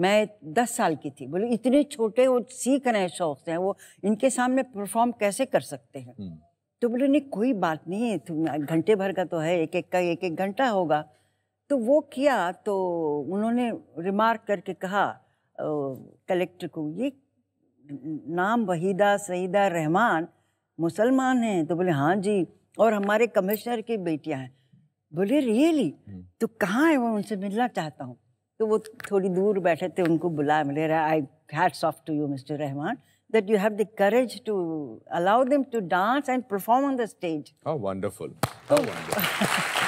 मैं दस साल की थी बोले इतने छोटे वो सीख रहे हैं शौक से हैं वो इनके सामने परफॉर्म कैसे कर सकते हैं हम्म। तो बोले नहीं कोई बात नहीं है घंटे भर का तो है एक एक का एक एक घंटा होगा तो वो किया तो उन्होंने रिमार्क करके कहा कलेक्टर को ये नाम वहीदा सईदा रहमान मुसलमान हैं तो बोले हाँ जी और हमारे कमिश्नर की बेटियाँ हैं बोले रियली हम्म। तो कहाँ है वो उनसे मिलना चाहता हूँ तो वो थोड़ी दूर बैठे थे उनको बुलाया मिले रहा I hats off to you mister Rahman that you have the courage to allow them to dance and perform on the stage how wonderful how wonderful